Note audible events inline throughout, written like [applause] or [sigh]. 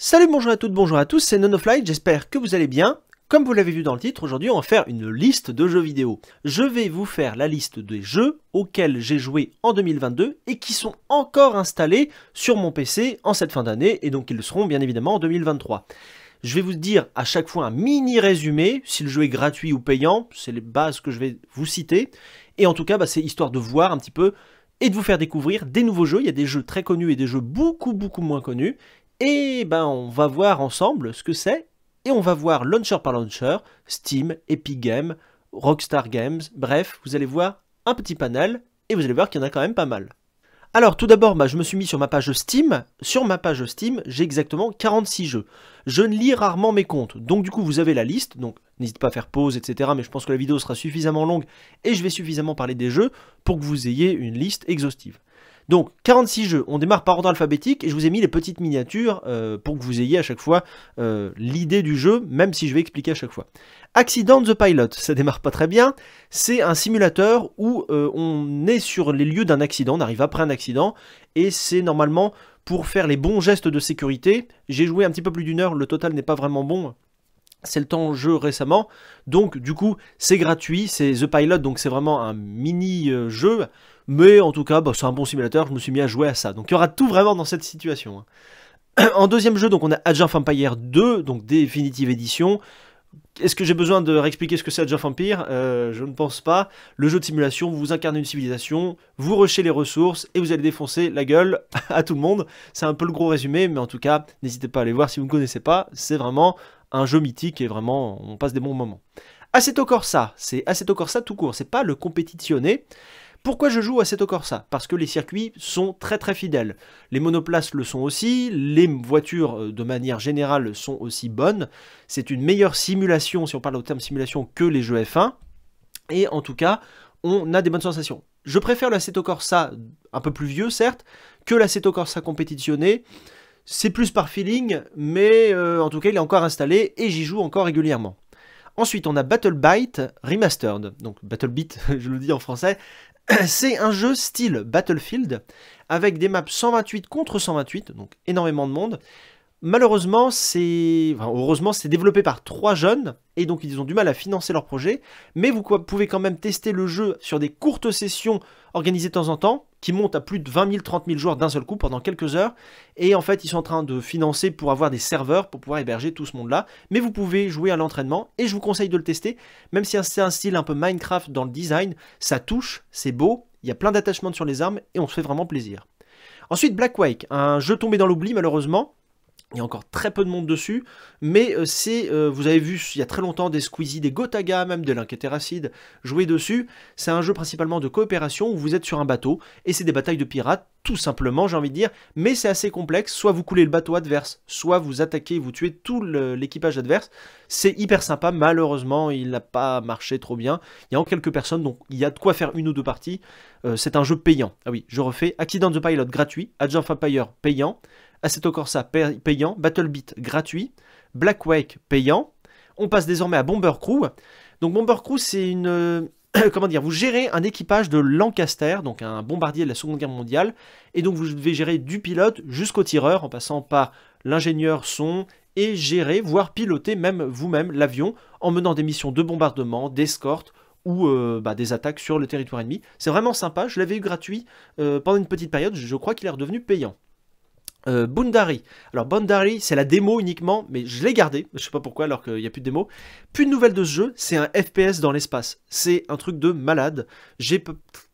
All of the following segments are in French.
Salut, bonjour à toutes, bonjour à tous, c'est Nonoflight, j'espère que vous allez bien. Comme vous l'avez vu dans le titre, aujourd'hui on va faire une liste de jeux vidéo. Je vais vous faire la liste des jeux auxquels j'ai joué en 2022 et qui sont encore installés sur mon PC en cette fin d'année et donc ils le seront bien évidemment en 2023. Je vais vous dire à chaque fois un mini résumé, si le jeu est gratuit ou payant, c'est les bases que je vais vous citer. Et en tout cas, bah, c'est histoire de voir un petit peu et de vous faire découvrir des nouveaux jeux. Il y a des jeux très connus et des jeux beaucoup beaucoup moins connus. Et ben on va voir ensemble ce que c'est et on va voir launcher par launcher, Steam, Epic Games, Rockstar Games, bref, vous allez voir un petit panel et vous allez voir qu'il y en a quand même pas mal. Alors tout d'abord, bah, je me suis mis sur ma page Steam. Sur ma page Steam, j'ai exactement 46 jeux. Je ne lis rarement mes comptes, donc du coup vous avez la liste, donc n'hésitez pas à faire pause, etc. Mais je pense que la vidéo sera suffisamment longue et je vais suffisamment parler des jeux pour que vous ayez une liste exhaustive. Donc 46 jeux, on démarre par ordre alphabétique et je vous ai mis les petites miniatures euh, pour que vous ayez à chaque fois euh, l'idée du jeu, même si je vais expliquer à chaque fois. Accident the Pilot, ça démarre pas très bien, c'est un simulateur où euh, on est sur les lieux d'un accident, on arrive après un accident et c'est normalement pour faire les bons gestes de sécurité. J'ai joué un petit peu plus d'une heure, le total n'est pas vraiment bon, c'est le temps jeu récemment. Donc du coup, c'est gratuit, c'est The Pilot, donc c'est vraiment un mini jeu mais en tout cas, bah, c'est un bon simulateur, je me suis mis à jouer à ça. Donc il y aura tout vraiment dans cette situation. Hein. [clears throat] En deuxième jeu, donc on a Age of 2, donc définitive édition. Est-ce que j'ai besoin de réexpliquer ce que c'est Age of euh, Je ne pense pas. Le jeu de simulation, vous incarnez une civilisation, vous rushez les ressources et vous allez défoncer la gueule [laughs] à tout le monde. C'est un peu le gros résumé, mais en tout cas, n'hésitez pas à aller voir si vous ne connaissez pas. C'est vraiment un jeu mythique et vraiment, on passe des bons moments. Assetto Corsa, c'est Assetto Corsa tout court, c'est pas le compétitionné, pourquoi je joue Assetto Corsa Parce que les circuits sont très très fidèles. Les monoplaces le sont aussi, les voitures euh, de manière générale sont aussi bonnes. C'est une meilleure simulation, si on parle au terme simulation, que les jeux F1. Et en tout cas, on a des bonnes sensations. Je préfère l'Assetto Corsa un peu plus vieux, certes, que l'Assetto Corsa compétitionné. C'est plus par feeling, mais euh, en tout cas, il est encore installé et j'y joue encore régulièrement. Ensuite, on a Battle Byte Remastered, donc Battle Beat, [laughs] je le dis en français. [clears throat] C'est un jeu style Battlefield, avec des maps 128 contre 128, donc énormément de monde. Malheureusement, c'est. heureusement, c'est développé par trois jeunes, et donc ils ont du mal à financer leur projet. Mais vous pouvez quand même tester le jeu sur des courtes sessions organisées de temps en temps qui monte à plus de 20 000, 30 000 joueurs d'un seul coup pendant quelques heures. Et en fait, ils sont en train de financer pour avoir des serveurs pour pouvoir héberger tout ce monde-là. Mais vous pouvez jouer à l'entraînement et je vous conseille de le tester. Même si c'est un style un peu Minecraft dans le design, ça touche, c'est beau, il y a plein d'attachements sur les armes et on se fait vraiment plaisir. Ensuite, Black un jeu tombé dans l'oubli malheureusement, il y a encore très peu de monde dessus, mais euh, c'est, euh, vous avez vu il y a très longtemps des Squeezie, des Gotaga, même des Terracid jouer dessus. C'est un jeu principalement de coopération où vous êtes sur un bateau et c'est des batailles de pirates, tout simplement, j'ai envie de dire, mais c'est assez complexe. Soit vous coulez le bateau adverse, soit vous attaquez et vous tuez tout l'équipage adverse. C'est hyper sympa, malheureusement, il n'a pas marché trop bien. Il y a en quelques personnes, donc il y a de quoi faire une ou deux parties. Euh, c'est un jeu payant. Ah oui, je refais Accident the Pilot gratuit, Age of Empire payant. Assetto Corsa payant, Battle Beat, gratuit, Black Wake payant. On passe désormais à Bomber Crew. Donc Bomber Crew, c'est une... Euh, [clears throat] comment dire Vous gérez un équipage de Lancaster, donc un bombardier de la Seconde Guerre mondiale, et donc vous devez gérer du pilote jusqu'au tireur, en passant par l'ingénieur son, et gérer, voire piloter même vous-même l'avion, en menant des missions de bombardement, d'escorte, ou euh, bah, des attaques sur le territoire ennemi. C'est vraiment sympa, je l'avais eu gratuit euh, pendant une petite période, je crois qu'il est redevenu payant. Euh, Bundari. Alors Bundari, c'est la démo uniquement, mais je l'ai gardé, je sais pas pourquoi alors qu'il n'y a plus de démo. Plus de nouvelles de ce jeu, c'est un FPS dans l'espace. C'est un truc de malade. J'ai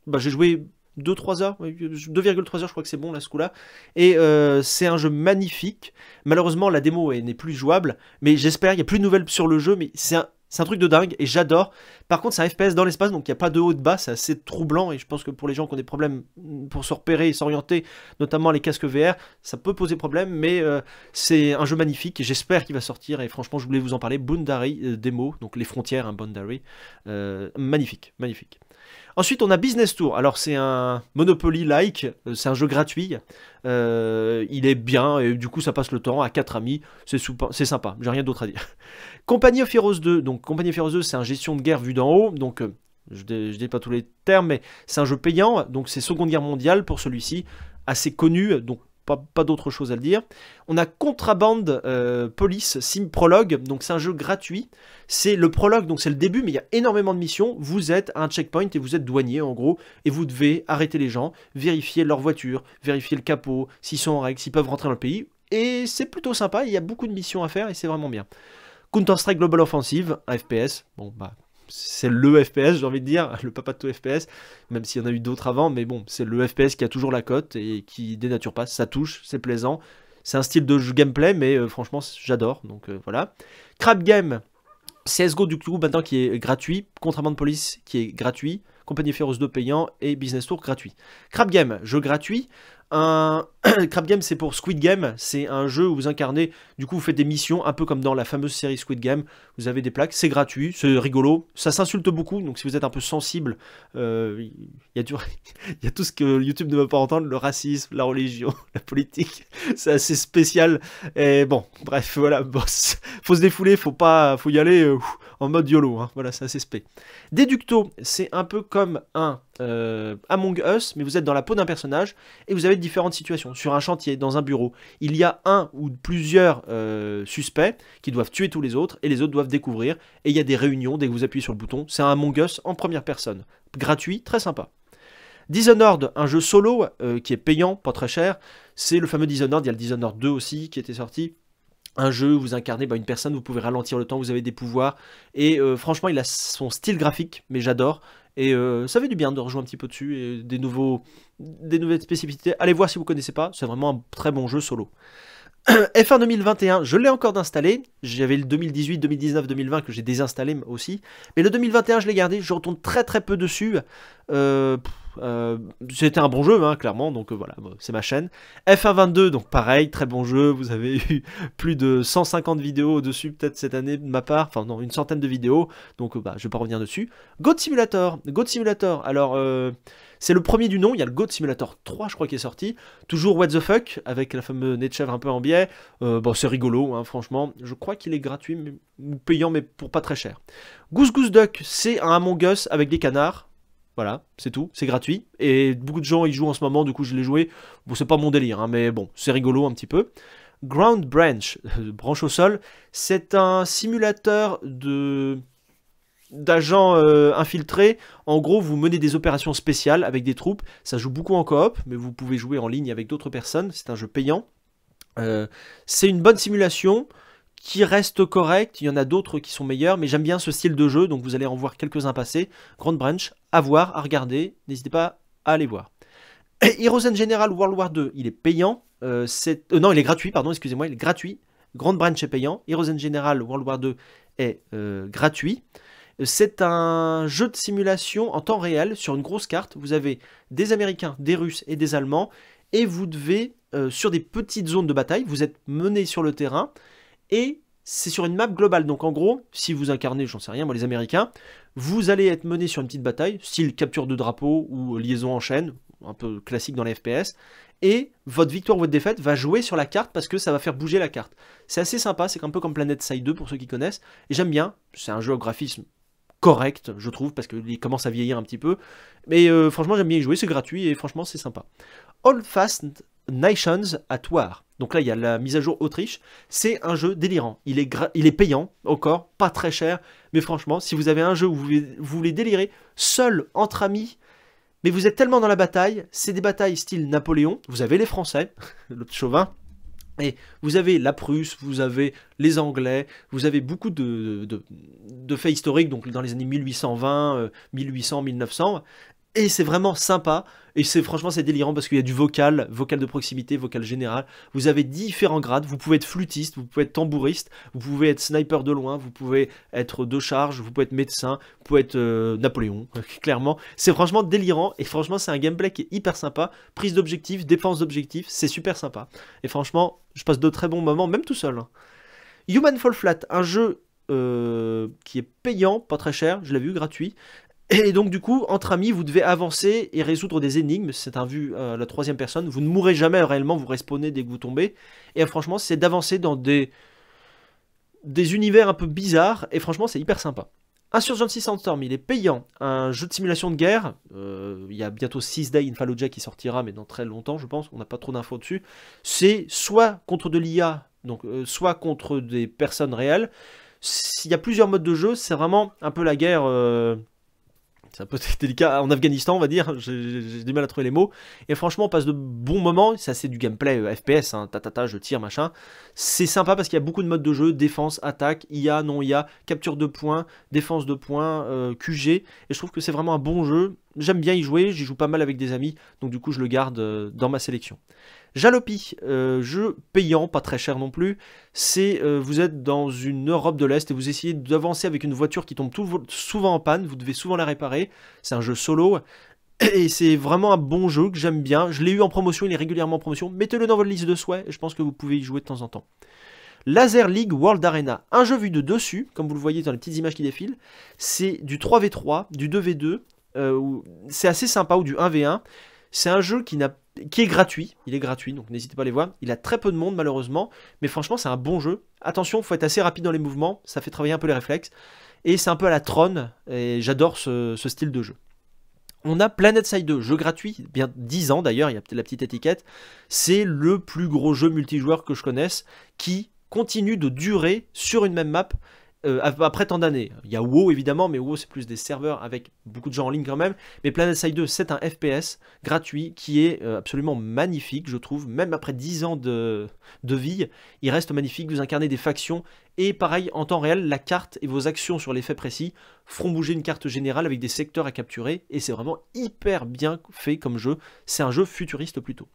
bah, joué 2-3 heures, 2,3 heures je crois que c'est bon là ce coup-là. Et euh, c'est un jeu magnifique. Malheureusement la démo n'est plus jouable, mais j'espère, il n'y a plus de nouvelles sur le jeu, mais c'est un c'est un truc de dingue et j'adore. Par contre, c'est un FPS dans l'espace, donc il n'y a pas de haut de bas, c'est assez troublant et je pense que pour les gens qui ont des problèmes mm, pour se repérer et s'orienter, notamment les casques VR, ça peut poser problème, mais euh, c'est un jeu magnifique et j'espère qu'il va sortir et franchement, je voulais vous en parler. Boundary euh, démo, donc les frontières, hein, un euh, magnifique, magnifique. Ensuite, on a Business Tour. Alors, c'est un Monopoly-like, euh, c'est un jeu gratuit. Euh, il est bien, et du coup, ça passe le temps à 4 amis. C'est sympa, j'ai rien d'autre à dire. [laughs] Compagnie of Heroes 2. Donc, Compagnie of Heroes 2, c'est un gestion de guerre vue d'en haut. Donc, euh, je ne dis pas tous les termes, mais c'est un jeu payant. Donc, c'est Seconde Guerre mondiale pour celui-ci, assez connu. Donc, pas, d'autre chose à le dire. On a Contraband euh, Police Sim Prologue, donc c'est un jeu gratuit. C'est le prologue, donc c'est le début, mais il y a énormément de missions. Vous êtes à un checkpoint et vous êtes douanier en gros, et vous devez arrêter les gens, vérifier leur voiture, vérifier le capot, s'ils sont en règle, s'ils peuvent rentrer dans le pays. Et c'est plutôt sympa, il y a beaucoup de missions à faire et c'est vraiment bien. Counter-Strike Global Offensive, un FPS, bon bah c'est le FPS, j'ai envie de dire, le papa de tout FPS, même s'il y en a eu d'autres avant, mais bon, c'est le FPS qui a toujours la cote et qui dénature pas, ça touche, c'est plaisant. C'est un style de jeu gameplay, mais euh, franchement, j'adore, donc euh, voilà. Crab Game, CSGO du coup, maintenant qui est gratuit, Contrabande de Police qui est gratuit, Compagnie Féroce 2 payant et Business Tour gratuit. Crab Game, jeu gratuit, un [clears throat] Crab Game, c'est pour Squid Game. C'est un jeu où vous incarnez, du coup, vous faites des missions, un peu comme dans la fameuse série Squid Game. Vous avez des plaques, c'est gratuit, c'est rigolo. Ça s'insulte beaucoup, donc si vous êtes un peu sensible, euh, [laughs] il y, a tout ce que YouTube ne veut pas entendre le racisme, la religion, [laughs] la politique. [laughs] C'est assez spécial. Et bon, bref, voilà, boss. Faut se défouler, faut pas, faut y aller. Euh, en mode YOLO, hein. voilà, c'est assez spé. Déducto, c'est un peu comme un euh, Among Us, mais vous êtes dans la peau d'un personnage et vous avez différentes situations. Sur un chantier, dans un bureau, il y a un ou plusieurs euh, suspects qui doivent tuer tous les autres et les autres doivent découvrir. Et il y a des réunions dès que vous appuyez sur le bouton. C'est un Among Us en première personne. Gratuit, très sympa. Dishonored, un jeu solo euh, qui est payant, pas très cher. C'est le fameux Dishonored, il y a le Dishonored 2 aussi qui était sorti un jeu vous incarnez bah, une personne, vous pouvez ralentir le temps, vous avez des pouvoirs. Et euh, franchement, il a son style graphique, mais j'adore. Et euh, ça fait du bien de rejouer un petit peu dessus et des, nouveaux, des nouvelles spécificités. Allez voir si vous ne connaissez pas, c'est vraiment un très bon jeu solo. [clears throat] F1 2021, je l'ai encore installé, J'avais le 2018, 2019, 2020 que j'ai désinstallé aussi. Mais le 2021, je l'ai gardé. Je retourne très très peu dessus. Euh, euh, c'était un bon jeu, hein, clairement, donc euh, voilà, c'est ma chaîne. F122, donc pareil, très bon jeu. Vous avez [laughs] eu plus de 150 vidéos dessus, peut-être cette année de ma part, enfin non, une centaine de vidéos, donc euh, bah, je vais pas revenir dessus. Goat Simulator, Goat Simulator, alors c'est le premier du nom, il y a le Goat Simulator 3, je crois, qui est sorti. Toujours What the fuck, avec la fameuse nez de chèvre un peu en biais. bon, c'est rigolo, hein, franchement. Je crois qu'il est gratuit ou payant, mais pour pas très cher. Goose Goose Duck, c'est un Among Us avec des canards. Voilà, c'est tout, c'est gratuit. Et beaucoup de gens y jouent en ce moment, du coup je l'ai joué. Bon, c'est pas mon délire, hein, mais bon, c'est rigolo un petit peu. Ground Branch, [laughs] branche au sol, c'est un simulateur de d'agents euh, infiltrés. En gros, vous menez des opérations spéciales avec des troupes. Ça joue beaucoup en coop, mais vous pouvez jouer en ligne avec d'autres personnes. C'est un jeu payant. Euh, c'est une bonne simulation qui reste correct. Il y en a d'autres qui sont meilleurs, mais j'aime bien ce style de jeu, donc vous allez en voir quelques-uns passer. Grand Branch, à voir, à regarder, n'hésitez pas à aller voir. Et Heroes General World War 2, il est payant. Euh, euh, non, il est gratuit, pardon, excusez-moi, il est gratuit. Grand Branch est payant. Heroes General World War 2 est euh, gratuit. C'est un jeu de simulation en temps réel sur une grosse carte. Vous avez des Américains, des Russes et des Allemands. Et vous devez, sur des petites zones de bataille, vous êtes mené sur le terrain et c'est sur une map globale. Donc en gros, si vous incarnez, j'en sais rien, moi les Américains, vous allez être mené sur une petite bataille, style capture de drapeau ou liaison en chaîne, un peu classique dans les FPS, et votre victoire ou votre défaite va jouer sur la carte parce que ça va faire bouger la carte. C'est assez sympa, c'est un peu comme Planet Side 2 pour ceux qui connaissent, et j'aime bien, c'est un jeu au graphisme correct, je trouve, parce qu'il commence à vieillir un petit peu, mais euh, franchement j'aime bien y jouer, c'est gratuit et franchement c'est sympa. All Fast Nations at War. Donc là, il y a la mise à jour Autriche. C'est un jeu délirant. Il est, il est payant, encore, pas très cher. Mais franchement, si vous avez un jeu où vous voulez, délirer, seul, entre amis, mais vous êtes tellement dans la bataille, c'est des batailles style Napoléon. Vous avez les Français, l'autre [laughs] chauvin, et vous avez la Prusse, vous avez les Anglais, vous avez beaucoup de, de, de faits historiques, donc dans les années 1820, 1800, 1900, et c'est vraiment sympa. Et c'est franchement c'est délirant parce qu'il y a du vocal, vocal de proximité, vocal général. Vous avez différents grades. Vous pouvez être flûtiste, vous pouvez être tambouriste, vous pouvez être sniper de loin, vous pouvez être de charge, vous pouvez être médecin, vous pouvez être euh, Napoléon. [laughs] Clairement, c'est franchement délirant et franchement c'est un gameplay qui est hyper sympa. Prise d'objectif, défense d'objectif, c'est super sympa. Et franchement, je passe de très bons moments, même tout seul. Hein. Human Fall Flat, un jeu euh, qui est payant, pas très cher, je l'ai vu gratuit, et donc du coup, entre amis, vous devez avancer et résoudre des énigmes. C'est un vu euh, la troisième personne. Vous ne mourrez jamais réellement, vous respawnez dès que vous tombez. Et euh, franchement, c'est d'avancer dans des... des univers un peu bizarres. Et franchement, c'est hyper sympa. 6 storm il est payant. Un jeu de simulation de guerre. Euh, il y a bientôt 6 Days in Fallujah qui sortira, mais dans très longtemps, je pense. On n'a pas trop d'infos dessus. C'est soit contre de l'IA, donc euh, soit contre des personnes réelles. Il y a plusieurs modes de jeu, c'est vraiment un peu la guerre c'est un peu [laughs] délicat. En Afghanistan, on va dire, j'ai du mal à trouver les mots. Et franchement, on passe de bons moments. Ça, c'est du gameplay euh, FPS, hein, tatata, je tire, machin. C'est sympa parce qu'il y a beaucoup de modes de jeu défense, attaque, IA, non IA, capture de points, défense de points, euh, QG. Et je trouve que c'est vraiment un bon jeu. J'aime bien y jouer, j'y joue pas mal avec des amis, donc du coup, je le garde euh, dans ma sélection. Jalopi, euh, jeu payant, pas très cher non plus. C'est euh, vous êtes dans une Europe de l'Est et vous essayez d'avancer avec une voiture qui tombe souvent en panne, vous devez souvent la réparer. C'est un jeu solo. Et c'est vraiment un bon jeu que j'aime bien. Je l'ai eu en promotion, il est régulièrement en promotion. Mettez-le dans votre liste de souhaits, je pense que vous pouvez y jouer de temps en temps. Laser League World Arena, un jeu vu de dessus, comme vous le voyez dans les petites images qui défilent. C'est du 3v3, du 2v2, euh, c'est assez sympa, ou du 1v1. C'est un jeu qui n'a qui est gratuit. Il est gratuit, donc n'hésitez pas à les voir. Il a très peu de monde, malheureusement, mais franchement, c'est un bon jeu. Attention, faut être assez rapide dans les mouvements, ça fait travailler un peu les réflexes. Et c'est un peu à la trône, et j'adore ce, ce, style de jeu. On a Planet Side 2, jeu gratuit, bien 10 ans d'ailleurs, il y a peut-être la petite étiquette. C'est le plus gros jeu multijoueur que je connaisse qui continue de durer sur une même map. Euh, après tant d'années. Il y a WoW évidemment, mais WoW c'est plus des serveurs avec beaucoup de gens en ligne quand même. Mais Planet Side 2 c'est un FPS gratuit qui est euh, absolument magnifique, je trouve. Même après 10 ans de, de vie, il reste magnifique. Vous incarnez des factions et pareil, en temps réel, la carte et vos actions sur les faits précis feront bouger une carte générale avec des secteurs à capturer. Et c'est vraiment hyper bien fait comme jeu. C'est un jeu futuriste plutôt.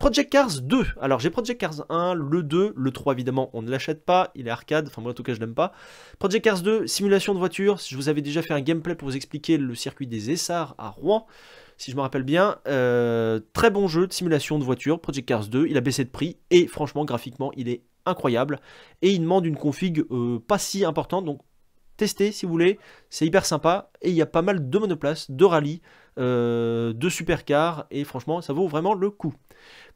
Project Cars 2. Alors j'ai Project Cars 1, le 2, le 3 évidemment on ne l'achète pas, il est arcade, enfin moi en tout cas je l'aime pas. Project Cars 2, simulation de voiture, je vous avais déjà fait un gameplay pour vous expliquer le circuit des Essarts à Rouen, si je me rappelle bien. Euh, très bon jeu de simulation de voiture, Project Cars 2, il a baissé de prix et franchement graphiquement il est incroyable et il demande une config euh, pas si importante donc testez si vous voulez, c'est hyper sympa et il y a pas mal de monoplaces, de rallye, euh, de supercars, et franchement, ça vaut vraiment le coup.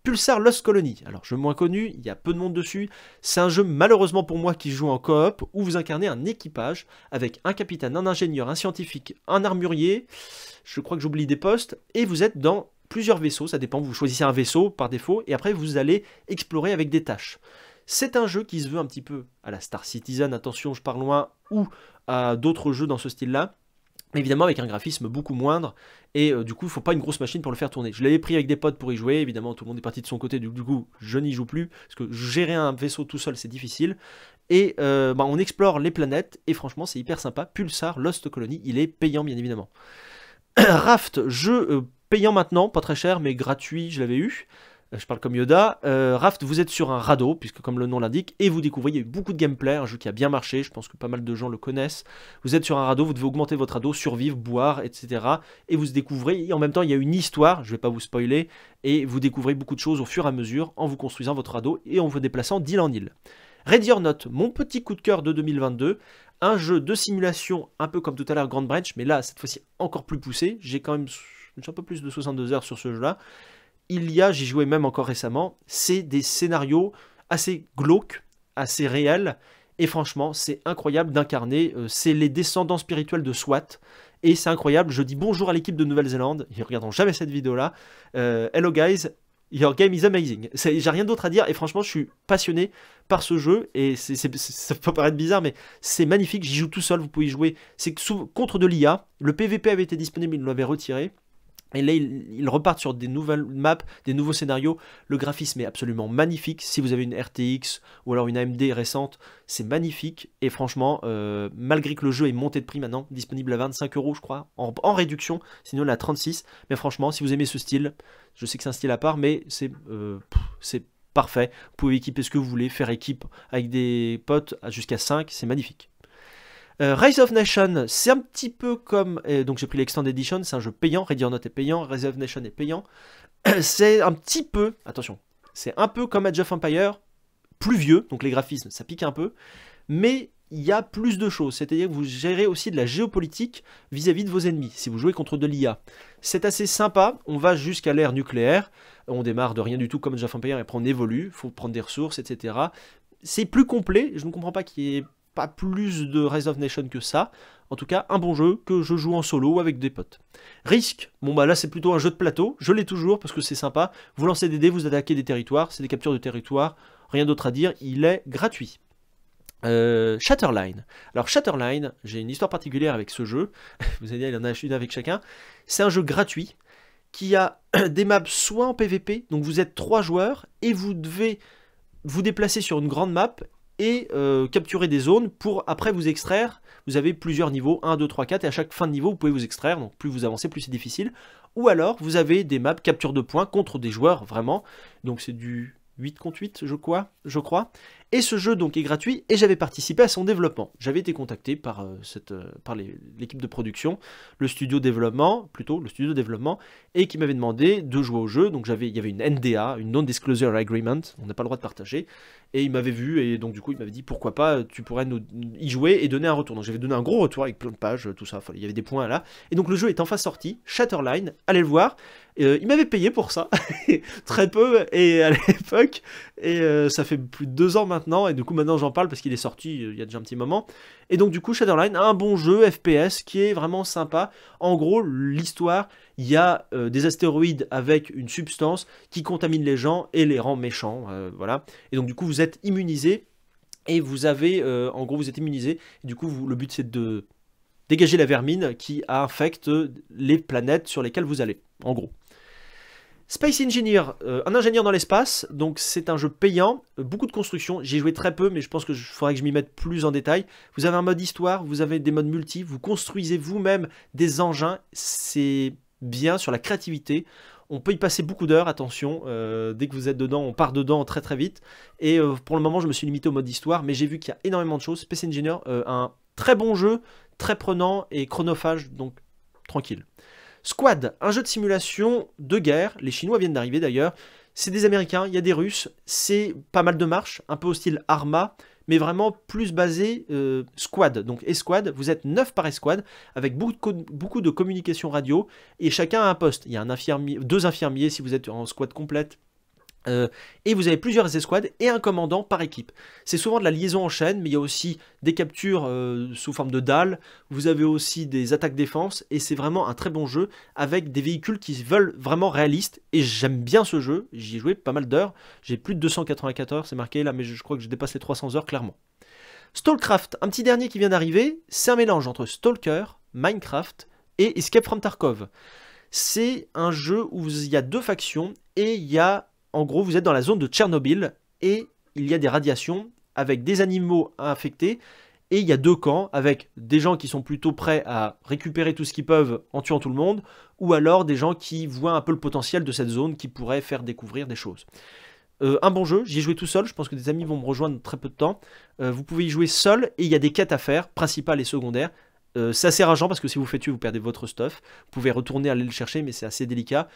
Pulsar Lost Colony, alors jeu moins connu, il y a peu de monde dessus, c'est un jeu malheureusement pour moi qui joue en coop, où vous incarnez un équipage avec un capitaine, un ingénieur, un scientifique, un armurier, je crois que j'oublie des postes, et vous êtes dans plusieurs vaisseaux, ça dépend, vous choisissez un vaisseau par défaut, et après vous allez explorer avec des tâches. C'est un jeu qui se veut un petit peu à la Star Citizen, attention je pars loin, ou à d'autres jeux dans ce style-là, évidemment avec un graphisme beaucoup moindre, et euh, du coup, il faut pas une grosse machine pour le faire tourner. Je l'avais pris avec des potes pour y jouer, évidemment, tout le monde est parti de son côté, du coup, je n'y joue plus, parce que gérer un vaisseau tout seul, c'est difficile. Et euh, bah, on explore les planètes, et franchement, c'est hyper sympa. Pulsar, Lost Colony, il est payant, bien évidemment. [coughs] Raft, jeu euh, payant maintenant, pas très cher, mais gratuit, je l'avais eu. Euh, je parle comme Yoda. Euh, Raft, vous êtes sur un radeau, puisque comme le nom l'indique, et vous découvrez, beaucoup de gameplay, un jeu qui a bien marché, je pense que pas mal de gens le connaissent. Vous êtes sur un radeau, vous devez augmenter votre radeau, survivre, boire, etc. Et vous découvrez, et en même temps, il y a une histoire, je ne vais pas vous spoiler, et vous découvrez beaucoup de choses au fur et à mesure en vous construisant votre radeau et en vous déplaçant d'île en île. Ready or mon petit coup de cœur de 2022, un jeu de simulation un peu comme tout à l'heure Grand Branch, mais là, cette fois-ci encore plus poussé, j'ai quand même un peu plus de 62 heures sur ce jeu-là, il y a, j'y jouais même encore récemment, c'est des scénarios assez glauques, assez réels, et franchement, c'est incroyable d'incarner, euh, c'est les descendants spirituels de SWAT, et c'est incroyable, je dis bonjour à l'équipe de Nouvelle-Zélande, ils ne regarderont jamais cette vidéo-là, euh, hello guys, your game is amazing, j'ai rien d'autre à dire, et franchement, je suis passionné par ce jeu, et ça peut paraître bizarre, mais c'est magnifique, j'y joue tout seul, vous pouvez y jouer, c'est contre de l'IA, le PVP avait été disponible, ils l'avaient retiré, et là, ils, repartent sur des nouvelles maps, des nouveaux scénarios. Le graphisme est absolument magnifique. Si vous avez une RTX ou alors une AMD récente, c'est magnifique. Et franchement, euh, malgré que le jeu ait monté de prix maintenant, disponible à 25 euros, je crois, en, réduction, sinon à 36. Mais franchement, si vous aimez ce style, je sais que c'est un style à part, mais c'est euh, parfait. Vous pouvez équiper ce que vous voulez, faire équipe avec des potes jusqu'à 5, c'est magnifique. Euh, Rise of Nation, c'est un petit peu comme. donc j'ai pris l'Extended Edition, c'est un jeu payant. Ready or Not est payant, Rise of Nation est payant. [clears throat] C'est un petit peu. Attention, c'est un peu comme Age of Empire, plus vieux, donc les graphismes, ça pique un peu. Mais il y a plus de choses, c'est-à-dire que vous gérez aussi de la géopolitique vis-à-vis de vos ennemis, si vous jouez contre de l'IA. C'est assez sympa, on va jusqu'à l'ère nucléaire, on démarre de rien du tout comme Age of Empire, et après on évolue, il faut prendre des ressources, etc. C'est plus complet, je ne comprends pas qu'il y ait pas plus de Rise of Nation que ça. En tout cas, un bon jeu que je joue en solo ou avec des potes. Risk, bon bah là c'est plutôt un jeu de plateau, je l'ai toujours parce que c'est sympa. Vous lancez des dés, vous attaquez des territoires, c'est des captures de territoires, rien d'autre à dire, il est gratuit. Euh, Shatterline. Alors Shatterline, j'ai une histoire particulière avec ce jeu. [laughs] Vous allez dire, il en a une avec chacun. C'est un jeu gratuit qui a [clears throat] des maps soit en PvP, donc vous êtes trois joueurs et vous devez vous déplacer sur une grande map et euh, capturer des zones pour après vous extraire. Vous avez plusieurs niveaux, 1, 2, 3, 4, et à chaque fin de niveau, vous pouvez vous extraire, donc plus vous avancez, plus c'est difficile. Ou alors, vous avez des maps capture de points contre des joueurs, vraiment. Donc c'est du 8 contre 8, je crois, je crois. Et ce jeu donc est gratuit, et j'avais participé à son développement. J'avais été contacté par, euh, euh, par l'équipe de production, le studio développement, plutôt, le studio développement, et qui m'avait demandé de jouer au jeu. Donc il y avait une NDA, une Non-Disclosure Agreement, on n'a pas le droit de partager. Et il m'avait vu, et donc du coup, il m'avait dit pourquoi pas, tu pourrais nous y jouer et donner un retour. Donc j'avais donné un gros retour avec plein de pages, tout ça, il y avait des points là. Et donc le jeu est enfin sorti, Shatterline, allez le voir. Euh, il m'avait payé pour ça, [laughs] très peu, et à l'époque, et euh, ça fait plus de deux ans maintenant, et du coup maintenant j'en parle parce qu'il est sorti euh, il y a déjà un petit moment. Et donc du coup, Shatterline un bon jeu FPS qui est vraiment sympa. En gros, l'histoire, il y a euh, des astéroïdes avec une substance qui contamine les gens et les rend méchants. Euh, voilà. Et donc du coup, vous êtes immunisé et vous avez, euh, en gros, vous êtes immunisé. Du coup, le but c'est de dégager la vermine qui infecte les planètes sur lesquelles vous allez. En gros. Space Engineer, un ingénieur dans l'espace, donc c'est un jeu payant, beaucoup de construction, j'ai joué très peu mais je pense que je, faudrait que je m'y mette plus en détail. Vous avez un mode histoire, vous avez des modes multi, vous construisez vous-même des engins, c'est bien, sur la créativité. On peut y passer beaucoup d'heures, attention, euh, dès que vous êtes dedans, on part dedans très très vite. Et euh, pour le moment, je me suis limité au mode histoire, mais j'ai vu qu'il y a énormément de choses. Space Engineer, euh, un très bon jeu, très prenant et chronophage, donc tranquille. Squad, un jeu de simulation de guerre, les Chinois viennent d'arriver d'ailleurs. C'est des Américains, il y a des Russes, c'est pas mal de marches, un peu au style Arma, mais vraiment plus basé euh, squad. Donc escouade, vous êtes neuf par escouade, avec beaucoup de, beaucoup de communication radio, et chacun a un poste. Il y a un deux infirmiers si vous êtes en squad complète, euh, et vous avez plusieurs escouades et un commandant par équipe. C'est souvent de la liaison en chaîne, mais il y a aussi des captures euh, sous forme de dalles, vous avez aussi des attaques-défense, et c'est vraiment un très bon jeu avec des véhicules qui veulent vraiment réalistes, et j'aime bien ce jeu, j'y ai joué pas mal d'heures, j'ai plus de 294 heures, c'est marqué là, mais je crois que je dépasse les 300 heures clairement. Stalkcraft, un petit dernier qui vient d'arriver, c'est un mélange entre Stalker, Minecraft et Escape from Tarkov. C'est un jeu où il y a deux factions et il y a en gros, vous êtes dans la zone de Tchernobyl et il y a des radiations avec des animaux infectés. Et il y a deux camps avec des gens qui sont plutôt prêts à récupérer tout ce qu'ils peuvent en tuant tout le monde, ou alors des gens qui voient un peu le potentiel de cette zone qui pourrait faire découvrir des choses. Euh, un bon jeu, j'y ai joué tout seul, je pense que des amis vont me rejoindre très peu de temps. Euh, vous pouvez y jouer seul et il y a des quêtes à faire, principales et secondaires. Euh, c'est assez rageant parce que si vous faites tuer, vous perdez votre stuff. Vous pouvez retourner aller le chercher, mais c'est assez délicat.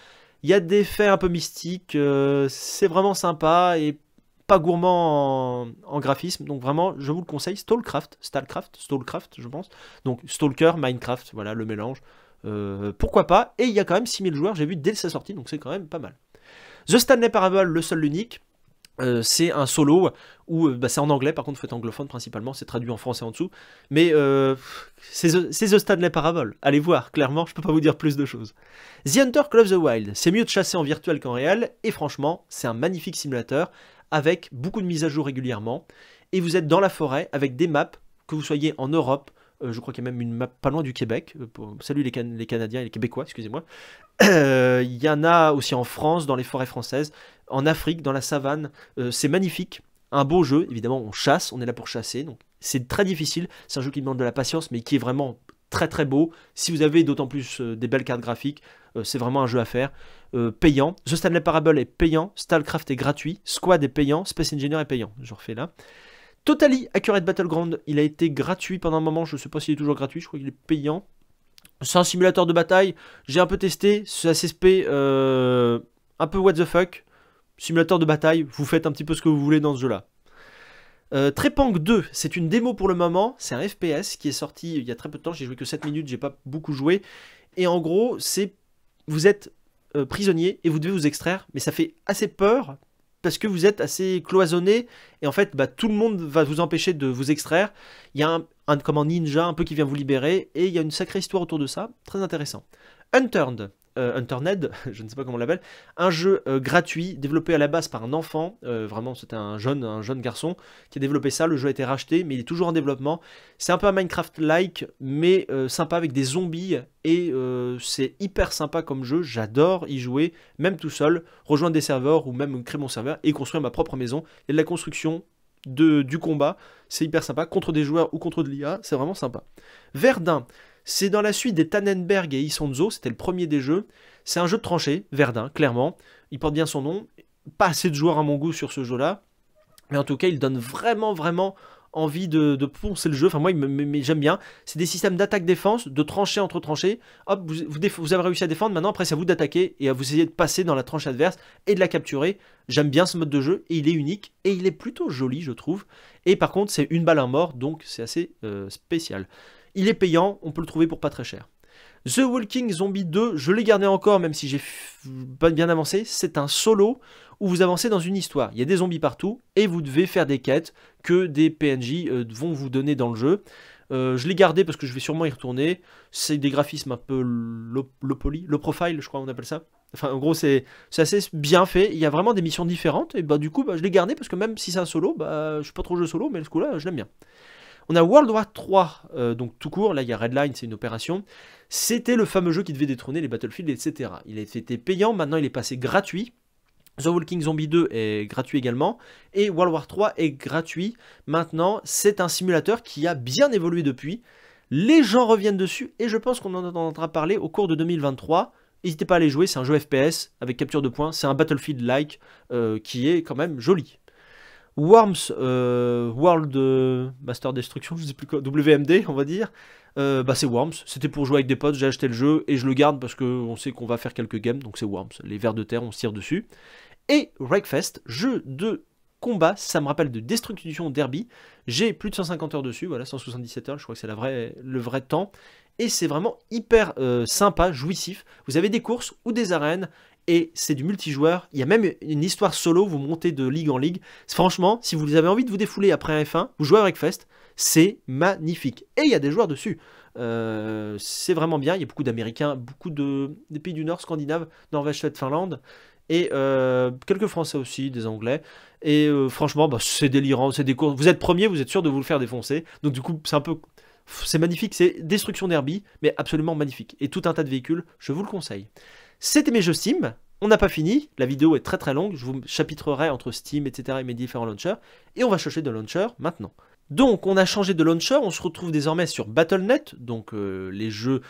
Il y a des faits un peu mystiques, euh, c'est vraiment sympa et pas gourmand en, graphisme. Donc vraiment, je vous le conseille. Stalkraft, Stalkraft, Stalkraft, je pense. Donc Stalker, Minecraft, voilà le mélange. Euh, pourquoi pas Et il y a quand même 6000 joueurs, j'ai vu dès sa sortie, donc c'est quand même pas mal. The Stanley Parable, le seul unique. Euh, c'est un solo où euh, bah, c'est en anglais, par contre, fait anglophone principalement, c'est traduit en français en dessous. Mais euh, c'est the, Stanley Parable, allez voir, clairement, je peux pas vous dire plus de choses. The Hunter Club of the Wild, c'est mieux de chasser en virtuel qu'en réel, et franchement, c'est un magnifique simulateur avec beaucoup de mises à jour régulièrement. Et vous êtes dans la forêt avec des maps, que vous soyez en Europe, euh, je crois qu'il y a même une map pas loin du Québec. Euh, salut les, les Canadiens et les Québécois, excusez-moi. Euh, il y en a aussi en France, dans les forêts françaises, en Afrique, dans la savane. c'est magnifique un beau jeu, évidemment on chasse, on est là pour chasser, donc c'est très difficile, c'est un jeu qui demande de la patience mais qui est vraiment très très beau, si vous avez d'autant plus des belles cartes graphiques, c'est vraiment un jeu à faire, payant, The Stanley Parable est payant, Starcraft est gratuit, Squad est payant, Space Engineer est payant, je refais là, Totally Accurate Battleground, il a été gratuit pendant un moment, je ne sais pas s'il est toujours gratuit, je crois qu'il est payant. C'est un simulateur de bataille, j'ai un peu testé, c'est un euh, un peu what the fuck. Simulateur de bataille, vous faites un petit peu ce que vous voulez dans ce jeu-là. Euh, 2, c'est une démo pour le moment, c'est un FPS qui est sorti il y a très peu de temps, j'ai joué que 7 minutes, j'ai pas beaucoup joué. Et en gros, c'est vous êtes euh, prisonnier et vous devez vous extraire, mais ça fait assez peur parce que vous êtes assez cloisonné et en fait bah, tout le monde va vous empêcher de vous extraire. Il y a un, ninja un peu qui vient vous libérer et il y a une sacrée histoire autour de ça, très intéressant. Unturned, euh, Internet, [laughs] je ne sais pas comment on l'appelle, un jeu euh, gratuit développé à la base par un enfant, euh, vraiment c'était un jeune, jeune garçon qui a développé ça, le jeu a été racheté mais il est toujours en développement. C'est un peu un Minecraft-like mais sympa avec des zombies et c'est hyper sympa comme jeu, j'adore y jouer, même tout seul, rejoindre des serveurs ou même créer mon serveur et construire ma propre maison. Et de la construction, de, du combat. C'est hyper sympa. Contre des joueurs ou contre de l'IA, c'est vraiment sympa. Verdun, c'est dans la suite des Tannenberg et Isonzo, c'était le premier des jeux. C'est un jeu de tranchée, Verdun, clairement. Il porte bien son nom. Pas assez de joueurs à mon goût sur ce jeu-là. Mais en tout cas, il donne vraiment, vraiment envie de, de, poncer le jeu. Enfin, moi, j'aime bien. C'est des systèmes d'attaque-défense, de tranchée entre tranchées. Hop, vous, avez réussi à défendre. Maintenant, après, c'est à vous d'attaquer et à vous essayer de passer dans la tranche adverse et de la capturer. J'aime bien ce mode de jeu et il est unique et il est plutôt joli, je trouve. Et par contre, c'est une balle, à mort, donc c'est assez euh, spécial. Il est payant, on peut le trouver pour pas très cher. The Walking Zombie 2, je l'ai gardé encore même si j'ai pas bien avancé, c'est un solo où vous avancez dans une histoire. Il y a des zombies partout et vous devez faire des quêtes que des PNJ euh, vont vous donner dans le jeu. Euh, je l'ai gardé parce que je vais sûrement y retourner. C'est des graphismes un peu low, poly, profile, je crois on appelle ça. Enfin, en gros, c'est assez bien fait. Il y a vraiment des missions différentes. Et bah, du coup, bah, je l'ai gardé parce que même si c'est un solo, bah, je suis pas trop jeu solo, mais ce coup-là, je l'aime bien. On a World War 3, euh, donc tout court, là il y a Redline, c'est une opération. C'était le fameux jeu qui devait détrôner les Battlefield, etc. Il était payant, maintenant il est passé gratuit. The Walking Zombie 2 est gratuit également et World War 3 est gratuit. Maintenant, c'est un simulateur qui a bien évolué depuis. Les gens reviennent dessus et je pense qu'on en entendra parler au cours de 2023. N'hésitez pas à aller jouer, c'est un jeu FPS avec capture de points, c'est un Battlefield-like euh, qui est quand même joli. Worms euh, World euh, Master Destruction, je sais plus quoi, WMD, on va dire. Euh, bah c'est Worms, c'était pour jouer avec des potes, j'ai acheté le jeu et je le garde parce qu'on sait qu'on va faire quelques games, donc c'est Worms, les vers de terre, on se tire dessus. Et Wreckfest, jeu de combat, ça me rappelle de destruction derby, j'ai plus de 150 heures dessus, voilà, 177 heures, je crois que c'est le vrai temps, et c'est vraiment hyper sympa, jouissif. Vous avez des courses ou des arènes, et c'est du multijoueur. Il y a même une histoire solo, vous montez de ligue en ligue. Franchement, si vous avez envie de vous défouler après F1, vous jouez avec Fest, c'est magnifique. Et il y a des joueurs dessus. Euh, c'est vraiment bien. Il y a beaucoup d'Américains, beaucoup de, des pays du Nord, Scandinave, Norvège, Suède, Finlande. Et euh, quelques Français aussi, des Anglais. Et euh, franchement, bah, c'est délirant, c'est des courses. Vous êtes premier, vous êtes sûr de vous le faire défoncer. Donc du coup, c'est un peu c'est magnifique, c'est destruction Derby, mais absolument magnifique. Et tout un tas de véhicules, je vous le conseille. C'était mes jeux Steam. On n'a pas fini. La vidéo est très très longue. Je vous chapitrerai entre Steam, etc. et mes différents launchers. Et on va chercher de launcher maintenant. Donc on a changé de launcher, on se retrouve désormais sur Battle.net, donc euh, les jeux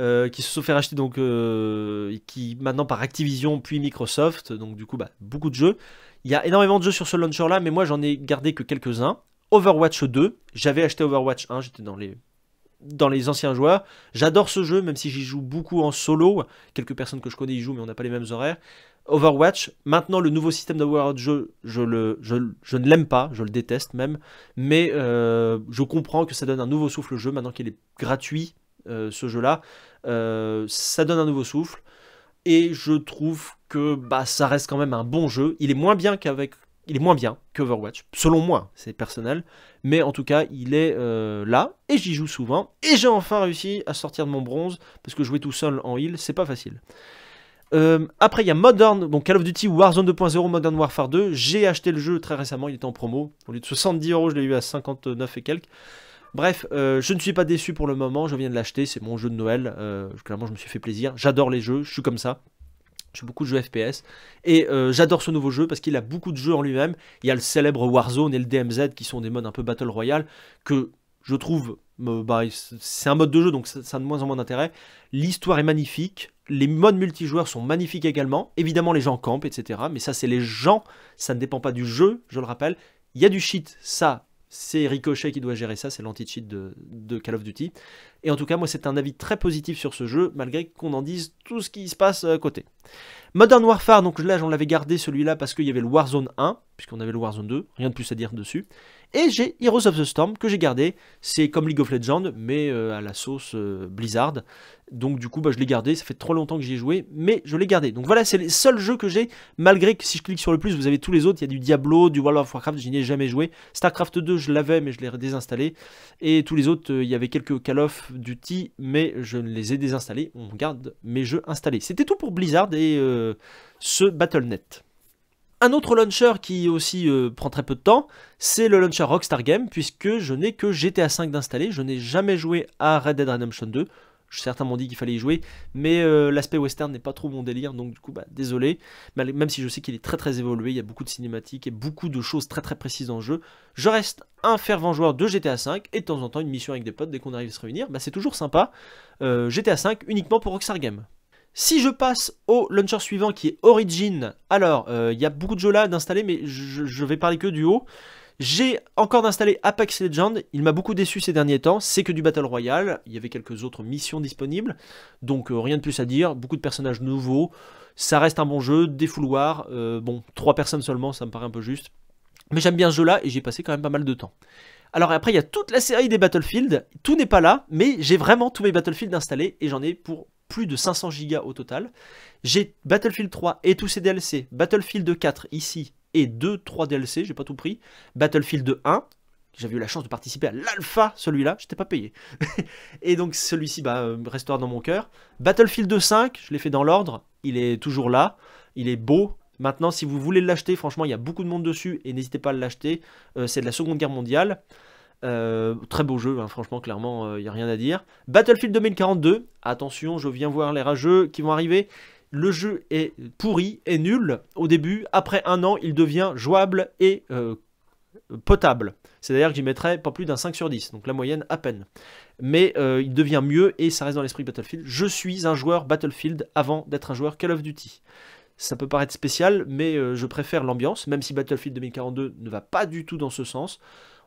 euh, qui se sont fait racheter donc euh, qui maintenant par Activision puis Microsoft, donc du coup bah, beaucoup de jeux. Il y a énormément de jeux sur ce launcher là, mais moi j'en ai gardé que quelques-uns. Overwatch 2, j'avais acheté Overwatch 1, j'étais dans les dans les anciens joueurs. J'adore ce jeu, même si j'y joue beaucoup en solo. Quelques personnes que je connais y jouent, mais on n'a pas les mêmes horaires. Overwatch, maintenant le nouveau système d'Overwatch, je, je, je, ne l'aime pas, je le déteste même, mais euh, je comprends que ça donne un nouveau souffle au jeu, maintenant qu'il est gratuit, euh, ce jeu-là, euh, ça donne un nouveau souffle, et je trouve que bah, ça reste quand même un bon jeu, il est moins bien qu'avec il est moins bien qu'Overwatch, selon moi, c'est personnel, mais en tout cas, il est euh, là, et j'y joue souvent, et j'ai enfin réussi à sortir de mon bronze, parce que jouer tout seul en heal, c'est pas facile. Euh, après, il y a Modern, donc Call of Duty Warzone 2.0, Modern Warfare 2. J'ai acheté le jeu très récemment, il était en promo. Au lieu de 70 euros, je l'ai eu à 59 et quelques. Bref, euh, je ne suis pas déçu pour le moment, je viens de l'acheter, c'est mon jeu de Noël. clairement, je me suis fait plaisir. J'adore les jeux, je suis comme ça. J'ai beaucoup de jeux FPS et euh, j'adore ce nouveau jeu parce qu'il a beaucoup de jeux en lui-même. Il y a le célèbre Warzone et le DMZ qui sont des modes un peu Battle Royale que je trouve, euh, bah, c'est un mode de jeu donc ça, ça a de moins en moins d'intérêt. L'histoire est magnifique, les modes multijoueurs sont magnifiques également. Évidemment, les gens campent, etc. Mais ça, c'est les gens, ça ne dépend pas du jeu, je le rappelle. Il y a du shit, ça, c'est Ricochet qui doit gérer ça, c'est l'anti-cheat de, Call of Duty. Et en tout cas, moi, c'est un avis très positif sur ce jeu, malgré qu'on en dise tout ce qui se passe euh, à côté. Modern Warfare, donc là, j'en l'avait gardé celui-là parce qu'il y avait le Warzone 1, puisqu'on avait le Warzone 2, rien de plus à dire dessus. Et j'ai Heroes of the Storm que j'ai gardé, c'est comme League of Legends, mais euh, à la sauce euh, Blizzard. Donc du coup, bah, je l'ai gardé, ça fait trop longtemps que j'y ai joué, mais je l'ai gardé. Donc voilà, c'est les seuls jeux que j'ai, malgré que si je clique sur le plus, vous avez tous les autres, il y a du Diablo, du World of Warcraft, je n'y ai jamais joué. StarCraft 2, je l'avais, mais je l'ai désinstallé. Et tous les autres, euh, il y avait quelques Call of Duty, mais je ne les ai désinstallés. On garde mes jeux installés. C'était tout pour Blizzard et euh, ce Battle.net. Un autre launcher qui aussi euh, prend très peu de temps, c'est le launcher Rockstar Game, puisque je n'ai que GTA V d'installer, je n'ai jamais joué à Red Dead Redemption 2, Certains m'ont dit qu'il fallait y jouer, mais euh, l'aspect western n'est pas trop mon délire, donc du coup, bah, désolé. Même si je sais qu'il est très très évolué, il y a beaucoup de cinématiques et beaucoup de choses très très précises dans jeu. Je reste un fervent joueur de GTA V et de temps en temps une mission avec des potes dès qu'on arrive à se réunir, bah, c'est toujours sympa. Euh, GTA V uniquement pour Rockstar Game. Si je passe au launcher suivant qui est Origin, alors euh, il y a beaucoup de jeux là d'installer, mais je, vais parler que du haut. J'ai encore installé Apex Legends. Il m'a beaucoup déçu ces derniers temps. C'est que du Battle Royale. Il y avait quelques autres missions disponibles. Donc euh, rien de plus à dire. Beaucoup de personnages nouveaux. Ça reste un bon jeu. Des fouloirs. Euh, bon, trois personnes seulement, ça me paraît un peu juste. Mais j'aime bien ce jeu-là et j'ai passé quand même pas mal de temps. Alors après, il y a toute la série des Battlefield. Tout n'est pas là, mais j'ai vraiment tous mes Battlefield installés et j'en ai pour plus de 500 gigas au total. J'ai Battlefield 3 et tous ses DLC, Battlefield 4 ici, 2, 3 DLC, j'ai pas tout pris. Battlefield 1, j'avais eu la chance de participer à l'alpha, celui-là, j'étais pas payé. [laughs] et donc celui-ci bah, euh, restera dans mon cœur. Battlefield 5, je l'ai fait dans l'ordre, il est toujours là, il est beau. Maintenant, si vous voulez l'acheter, franchement, il y a beaucoup de monde dessus et n'hésitez pas à l'acheter. Euh, c'est de la Seconde Guerre mondiale. Euh, très beau jeu, hein, franchement, clairement, il y n'y a rien à dire. Battlefield 2042, attention, je viens voir les rageux qui vont arriver le jeu est pourri, et nul. Au début, après un an, il devient jouable et euh, potable. cest d'ailleurs que j'y mettrais pas plus d'un 5 sur 10, donc la moyenne à peine. Mais euh, il devient mieux et ça reste dans l'esprit Battlefield. Je suis un joueur Battlefield avant d'être un joueur Call of Duty. Ça peut paraître spécial, mais euh, je préfère l'ambiance, même si Battlefield 2042 ne va pas du tout dans ce sens.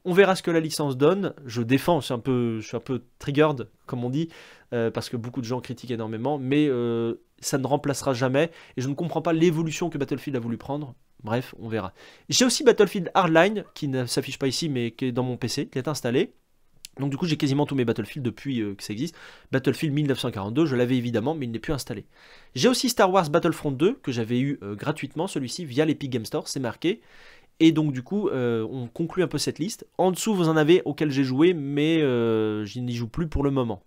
On verra ce que la licence donne. Je défends, je suis un peu, je suis un peu triggered, comme on dit, euh, parce que beaucoup de gens critiquent énormément, mais euh, ça ne remplacera jamais. Et je ne comprends pas l'évolution que Battlefield a voulu prendre. Bref, on verra. J'ai aussi Battlefield Hardline, qui ne s'affiche pas ici, mais qui est dans mon PC, qui est installé. Donc du coup, j'ai quasiment tous mes Battlefield depuis euh, que ça existe. Battlefield 1942, je l'avais évidemment, mais il n'est plus installé. J'ai aussi Star Wars Battlefront 2, que j'avais eu gratuitement, celui-ci, via l'Epic Game Store, c'est marqué. Et donc du coup, euh, on conclut un peu cette liste. En dessous, vous en avez auxquels j'ai joué, mais euh, je n'y joue plus pour le moment.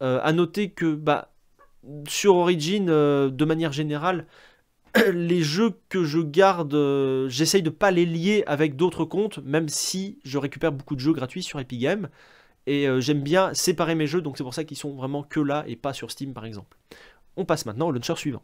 A euh, à noter que bah, sur Origin, de manière générale, [clears throat] les jeux que je garde, j'essaye de ne pas les lier avec d'autres comptes, même si je récupère beaucoup de jeux gratuits sur Epic Games. Et j'aime bien séparer mes jeux, donc c'est pour ça qu'ils sont vraiment que là et pas sur Steam par exemple. On passe maintenant au launcher suivant.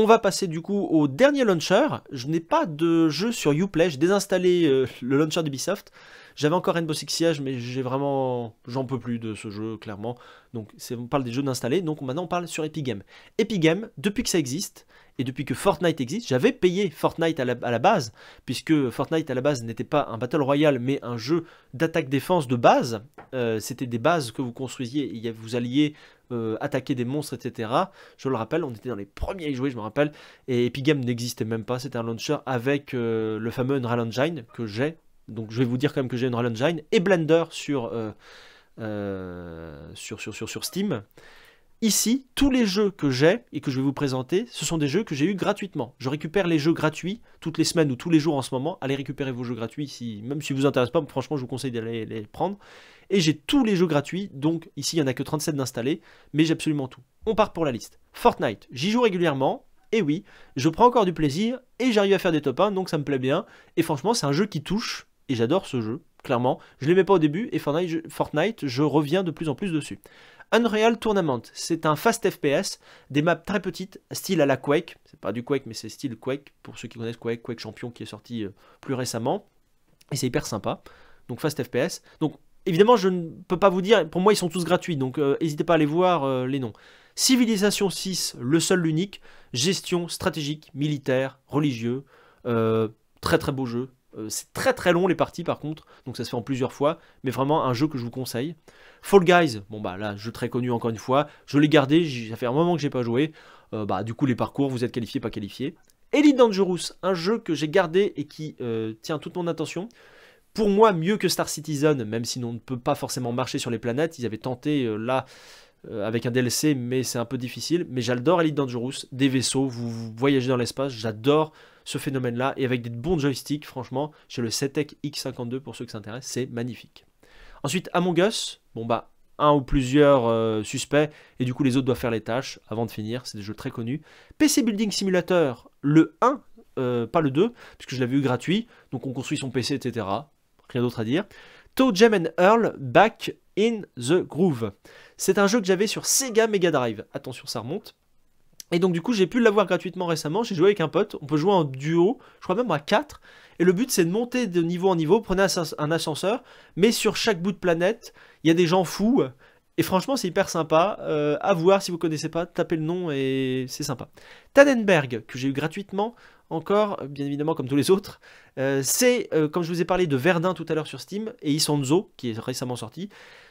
On va passer du coup au dernier launcher. Je n'ai pas de jeu sur Uplay, j'ai désinstallé euh, le launcher d'Ubisoft. J'avais encore Rainbow Six Siege, mais j'ai vraiment... J'en peux plus de ce jeu, clairement. Donc on parle des jeux d'installer, donc maintenant on parle sur Epic Games. Epic Games, depuis que ça existe, et depuis que Fortnite existe, j'avais payé Fortnite à la, base, puisque Fortnite à la base n'était pas un Battle Royale, mais un jeu d'attaque-défense de base. Euh, c'était des bases que vous construisiez, et vous alliez euh, attaquer des monstres, etc. Je le rappelle, on était dans les premiers à y jouer, je me rappelle, et Epic Games n'existait même pas, c'était un launcher avec euh, le fameux Unreal Engine que j'ai, donc je vais vous dire quand même que j'ai Unreal Engine, et Blender sur... sur, sur, sur, sur Steam. Ici, tous les jeux que j'ai et que je vais vous présenter, ce sont des jeux que j'ai eu gratuitement. Je récupère les jeux gratuits toutes les semaines ou tous les jours en ce moment. Allez récupérer vos jeux gratuits, si, même si vous intéresse pas, franchement, je vous conseille d'aller les prendre. Et j'ai tous les jeux gratuits, donc ici, il n'y en a que 37 d'installés, mais j'ai absolument tout. On part pour la liste. Fortnite, j'y joue régulièrement, et oui, je prends encore du plaisir, et j'arrive à faire des top 1, donc ça me plaît bien. Et franchement, c'est un jeu qui touche, et j'adore ce jeu, clairement. Je ne l'aimais pas au début, et Fortnite, je reviens de plus en plus dessus. Unreal Tournament, c'est un fast FPS, des maps très petites, style à la Quake, c'est pas du Quake mais c'est style Quake, pour ceux qui connaissent Quake, Quake Champion qui est sorti euh, plus récemment, et c'est hyper sympa, donc fast FPS. Donc évidemment je ne peux pas vous dire, pour moi ils sont tous gratuits, donc euh, n'hésitez pas à aller voir euh, les noms. Civilisation 6, le seul, l'unique, gestion stratégique, militaire, religieux, très très beau jeu, euh, c'est très très long les parties par contre, donc ça se fait en plusieurs fois, mais vraiment un jeu que je vous conseille. Fall Guys, bon bah là, jeu très connu encore une fois, je l'ai gardé, ça fait un moment que j'ai pas joué, euh, bah du coup les parcours, vous êtes qualifié, pas qualifié. Elite Dangerous, un jeu que j'ai gardé et qui euh, tient toute mon attention. Pour moi, mieux que Star Citizen, même si on ne peut pas forcément marcher sur les planètes, ils avaient tenté là avec un DLC, mais c'est un peu difficile. Mais j'adore Elite Dangerous, des vaisseaux, vous voyagez dans l'espace, j'adore ce phénomène-là. Et avec des bons joysticks, franchement, chez le Setec X52, pour ceux qui s'intéressent, c'est magnifique. Ensuite, Among Us, bon bah, un ou plusieurs euh, suspects, et du coup les autres doivent faire les tâches avant de finir, c'est des jeux très connus. PC Building Simulator, le 1, euh, pas le 2, puisque je l'avais eu gratuit, donc on construit son PC, etc. Rien d'autre à dire. Toe Gem and Earl, Back in the Groove. C'est un jeu que j'avais sur Sega Mega Drive. Attention, ça remonte. Et donc du coup j'ai pu l'avoir gratuitement récemment, j'ai joué avec un pote, on peut jouer en duo, je crois même à 4, et le but c'est de monter de niveau en niveau, prenez un ascenseur, mais sur chaque bout de planète, il y a des gens fous, et franchement c'est hyper sympa, euh, à voir si vous connaissez pas, tapez le nom et c'est sympa. Tannenberg, que j'ai eu gratuitement, encore, bien évidemment comme tous les autres, euh, c'est, euh, comme je vous ai parlé de Verdun tout à l'heure sur Steam, et Isonzo, qui est récemment sorti,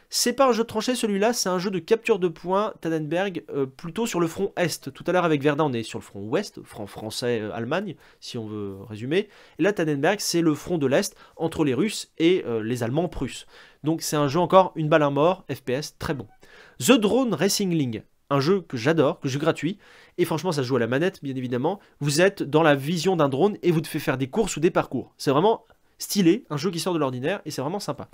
c'est pas un jeu de celui-là, c'est un jeu de capture de points, Tannenberg, euh, plutôt sur le front Est. Tout à l'heure avec Verdun, on est sur le front Ouest, front français-Allemagne, euh, si on veut résumer. là, Tannenberg, c'est le front de l'Est, entre les Russes et euh, les Allemands prusses. Donc c'est un jeu encore, une balle à mort, FPS, très bon. The Drone Racing link un jeu que j'adore, que je gratuit, et franchement ça joue à la manette bien évidemment, vous êtes dans la vision d'un drone et vous devez faire des courses ou des parcours. C'est vraiment stylé, un jeu qui sort de l'ordinaire, et c'est vraiment sympa.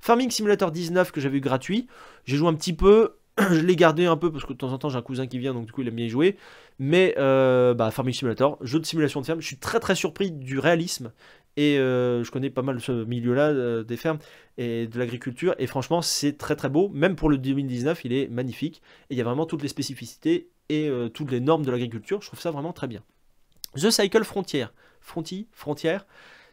Farming Simulator 19 que j'avais eu gratuit, j'ai joué un petit peu, [clears throat] je l'ai gardé un peu parce que de temps en temps j'ai un cousin qui vient donc du coup il aime bien y jouer. Mais euh, bah, Farming Simulator, jeu de simulation de ferme, je suis très très surpris du réalisme et euh, je connais pas mal ce milieu-là euh, des fermes et de l'agriculture et franchement c'est très très beau, même pour le 2019 il est magnifique et il y a vraiment toutes les spécificités et toutes les normes de l'agriculture, je trouve ça vraiment très bien. The Cycle Frontier, Frontier, Frontière,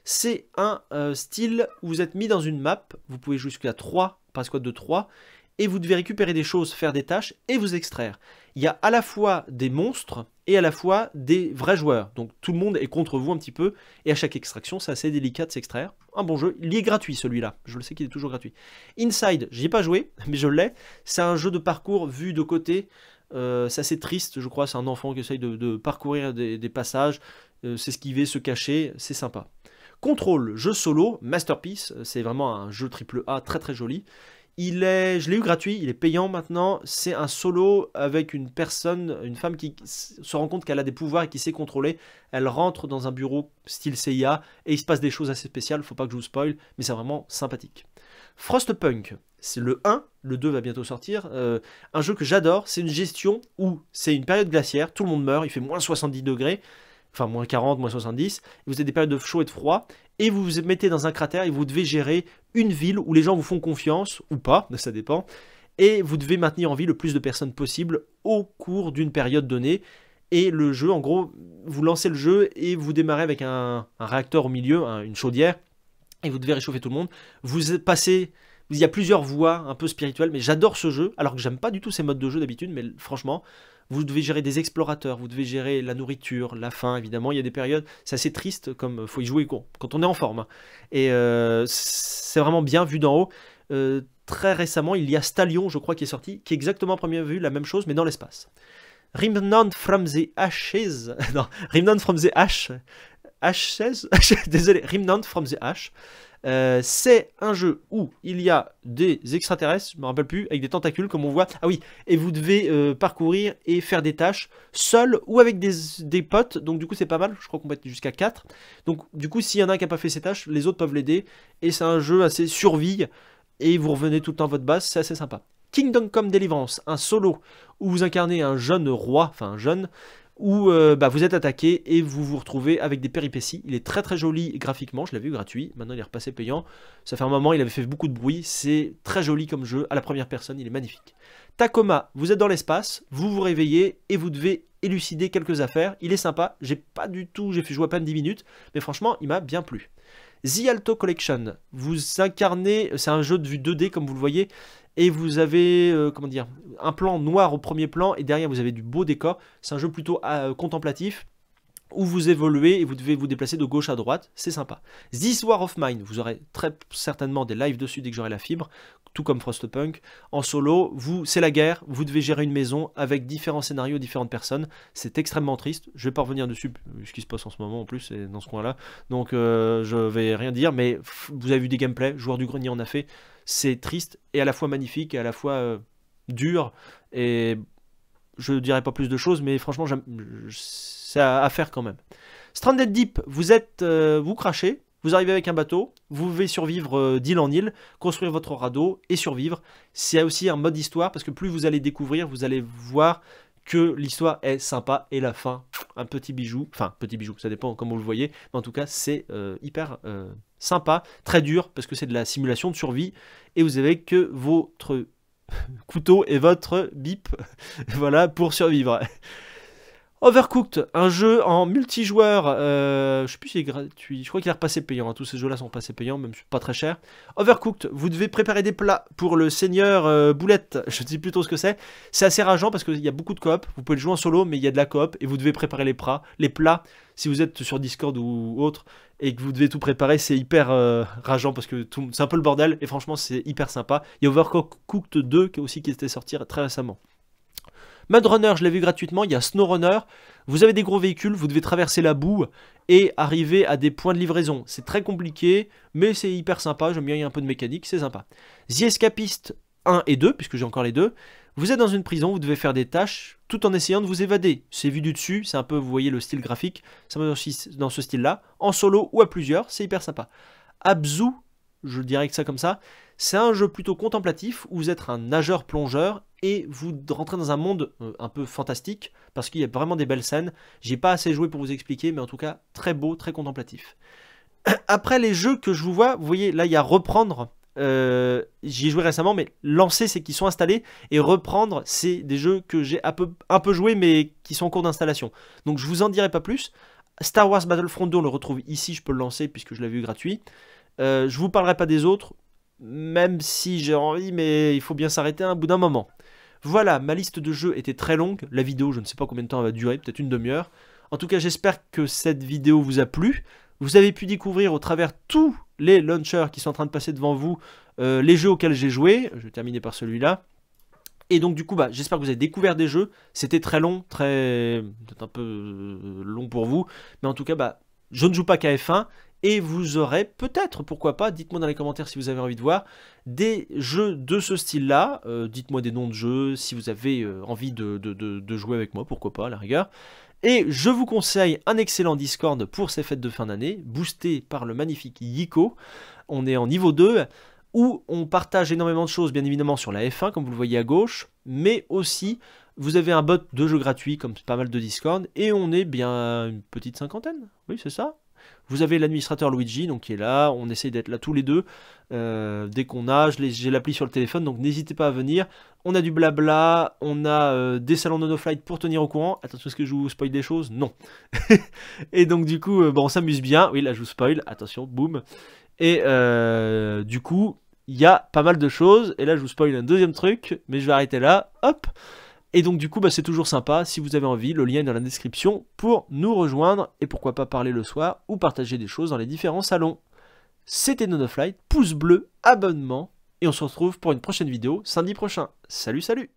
c'est un euh, style où vous êtes mis dans une map, vous pouvez jouer jusqu'à 3, par squad de 3, et vous devez récupérer des choses, faire des tâches et vous extraire. Il y a à la fois des monstres et à la fois des vrais joueurs. Donc tout le monde est contre vous un petit peu et à chaque extraction, c'est assez délicat de s'extraire. Un bon jeu, il est gratuit celui-là. Je le sais qu'il est toujours gratuit. Inside, j'y ai pas joué, [laughs] mais je l'ai. C'est un jeu de parcours vu de côté. Euh, c'est assez triste, je crois. C'est un enfant qui essaye de, parcourir des, passages, s'esquiver, euh, se cacher. C'est sympa. Contrôle, jeu solo, masterpiece, euh, c'est vraiment un jeu triple A très très joli. Il est, je l'ai eu gratuit, il est payant maintenant. C'est un solo avec une personne, une femme qui se rend compte qu'elle a des pouvoirs et qui sait contrôler. Elle rentre dans un bureau style CIA et il se passe des choses assez spéciales. Faut pas que je vous spoil, mais c'est vraiment sympathique. Frostpunk, c'est le 1, le 2 va bientôt sortir. Euh, un jeu que j'adore, c'est une gestion où c'est une période glaciaire, tout le monde meurt, il fait moins 70 degrés enfin moins 40, moins 70, vous avez des périodes de chaud et de froid, et vous vous mettez dans un cratère et vous devez gérer une ville où les gens vous font confiance, ou pas, [laughs] ça dépend, et vous devez maintenir en vie le plus de personnes possible au cours d'une période donnée. Et le jeu, en gros, vous lancez le jeu et vous démarrez avec un, réacteur au milieu, une chaudière, et vous devez réchauffer tout le monde. Vous passez il y a plusieurs voies un peu spirituelles, mais j'adore ce jeu, alors que j'aime pas du tout ces modes de jeu d'habitude, mais franchement, vous devez gérer des explorateurs, vous devez gérer la nourriture, la faim, évidemment. Il y a des périodes, c'est assez triste, comme euh, faut y jouer quand on est en forme. Et euh, c'est vraiment bien vu d'en haut. Euh, très récemment, il y a Stallion, je crois, qui est sorti, qui est exactement à première vue la même chose, mais dans l'espace. Remnant from the Ashes. [laughs] non, Remnant from the H, H16 [laughs] Désolé, Remnant from the H. Euh, c'est un jeu où il y a des extraterrestres, je me rappelle plus, avec des tentacules comme on voit. Ah oui, et vous devez euh, parcourir et faire des tâches seul ou avec des, potes. Donc du coup c'est pas mal, je crois qu'on peut être jusqu'à 4. Donc du coup s'il y en a un qui n'a pas fait ses tâches, les autres peuvent l'aider. Et c'est un jeu assez survie et vous revenez tout le temps à votre base, c'est assez sympa. Kingdom Come Deliverance, un solo où vous incarnez un jeune roi, enfin un jeune, où euh, bah, vous êtes attaqué et vous vous retrouvez avec des péripéties. Il est très très joli graphiquement, je l'avais vu gratuit, maintenant il est repassé payant. Ça fait un moment, il avait fait beaucoup de bruit, c'est très joli comme jeu, à la première personne, il est magnifique. Tacoma, vous êtes dans l'espace, vous vous réveillez et vous devez élucider quelques affaires. Il est sympa, j'ai pas du tout, j'ai fait jouer à peine 10 minutes, mais franchement, il m'a bien plu. The Alto Collection, vous incarnez, c'est un jeu de vue 2D comme vous le voyez, et vous avez euh, comment dire un plan noir au premier plan et derrière vous avez du beau décor. C'est un jeu plutôt euh, contemplatif où vous évoluez et vous devez vous déplacer de gauche à droite, c'est sympa. This War of Mine, vous aurez très certainement des lives dessus dès que j'aurai la fibre, tout comme Frostpunk. En solo, vous, c'est la guerre, vous devez gérer une maison avec différents scénarios, différentes personnes. C'est extrêmement triste. Je vais pas revenir dessus, ce qui se passe en ce moment en plus, et dans ce coin-là. Donc euh, je vais rien dire, mais vous avez vu des gameplays, joueur du grenier en a fait. C'est triste et à la fois magnifique et à la fois euh, dur. Et je dirais pas plus de choses, mais franchement, c'est à, à, faire quand même. Stranded Deep, vous êtes, euh, vous crachez, vous arrivez avec un bateau, vous pouvez survivre euh, d'île en île, construire votre radeau et survivre. C'est aussi un mode histoire parce que plus vous allez découvrir, vous allez voir que l'histoire est sympa et la fin, un petit bijou, enfin petit bijou, ça dépend comme vous le voyez, mais en tout cas c'est euh, hyper euh, sympa, très dur parce que c'est de la simulation de survie et vous avez que votre [laughs] couteau et votre bip, [laughs] voilà, pour survivre. Overcooked, un jeu en multijoueur, euh, je sais plus si est gratuit, je crois qu'il est repassé payant, hein, tous ces jeux-là sont passés payants, même pas très cher. Overcooked, vous devez préparer des plats pour le seigneur euh, boulette, [laughs] je dis plutôt ce que c'est. C'est assez rageant parce qu'il y a beaucoup de coop, vous pouvez le jouer en solo, mais il y a de la coop, et vous devez préparer les, plats. les plats, si vous êtes sur Discord ou autre, et que vous devez tout préparer, c'est hyper euh, rageant parce que c'est un peu le bordel, et franchement c'est hyper sympa. Il y a Overcooked 2 qui est aussi qui était sorti très récemment. Mad Runner, je l'ai vu gratuitement, il y a Snow Runner. Vous avez des gros véhicules, vous devez traverser la boue et arriver à des points de livraison. C'est très compliqué, mais c'est hyper sympa, j'aime bien, il y a un peu de mécanique, c'est sympa. The Escapist 1 et 2, puisque j'ai encore les deux. Vous êtes dans une prison, vous devez faire des tâches tout en essayant de vous évader. C'est vu du dessus, c'est un peu, vous voyez le style graphique, ça aussi dans ce style-là, en solo ou à plusieurs, c'est hyper sympa. Abzu je dirais que ça comme ça. C'est un jeu plutôt contemplatif où vous êtes un nageur-plongeur et vous rentrez dans un monde euh, un peu fantastique parce qu'il y a vraiment des belles scènes. J'ai pas assez joué pour vous expliquer, mais en tout cas, très beau, très contemplatif. [clears throat] Après les jeux que je vous vois, vous voyez, là il y a reprendre. Euh, j'y ai joué récemment, mais lancer, c'est qu'ils sont installés. Et reprendre, c'est des jeux que j'ai un peu, un peu joué, mais qui sont en cours d'installation. Donc je vous en dirai pas plus. Star Wars Battlefront 2, on le retrouve ici, je peux le lancer puisque je l'ai vu gratuit. Euh, je vous parlerai pas des autres, même si j'ai envie, mais il faut bien s'arrêter un bout d'un moment. Voilà, ma liste de jeux était très longue. La vidéo, je ne sais pas combien de temps elle va durer, peut-être une demi-heure. En tout cas, j'espère que cette vidéo vous a plu. Vous avez pu découvrir au travers tous les launchers qui sont en train de passer devant vous euh, les jeux auxquels j'ai joué. Je vais terminer par celui-là. Et donc du coup, bah, j'espère que vous avez découvert des jeux. C'était très long, très peut-être un peu euh, long pour vous, mais en tout cas, bah, je ne joue pas qu'à F1 et vous aurez peut-être, pourquoi pas, dites-moi dans les commentaires si vous avez envie de voir des jeux de ce style-là. Euh, dites-moi des noms de jeux si vous avez euh, envie de, de, jouer avec moi, pourquoi pas, à la rigueur. Et je vous conseille un excellent Discord pour ces fêtes de fin d'année, boosté par le magnifique Yiko. On est en niveau 2 où on partage énormément de choses, bien évidemment, sur la F1, comme vous le voyez à gauche, mais aussi vous avez un bot de jeu gratuit, comme pas mal de Discord, et on est bien une petite cinquantaine. Oui, c'est ça. Vous avez l'administrateur Luigi, donc qui est là, on essaye d'être là tous les deux. Euh, dès qu'on a, j'ai l'appli sur le téléphone, donc n'hésitez pas à venir. On a du blabla, on a euh, des salons de flight pour tenir au courant. Attention, est-ce que je vous spoil des choses Non. [laughs] et donc du coup, euh, bon, on s'amuse bien. Oui, là je vous spoil, attention, boum. Et du coup, il y a pas mal de choses. Et là je vous spoil un deuxième truc, mais je vais arrêter là. Hop et donc du coup, bah, c'est toujours sympa. Si vous avez envie, le lien est dans la description pour nous rejoindre et pourquoi pas parler le soir ou partager des choses dans les différents salons. C'était Nonoflight, pouce bleu, abonnement et on se retrouve pour une prochaine vidéo samedi prochain. Salut salut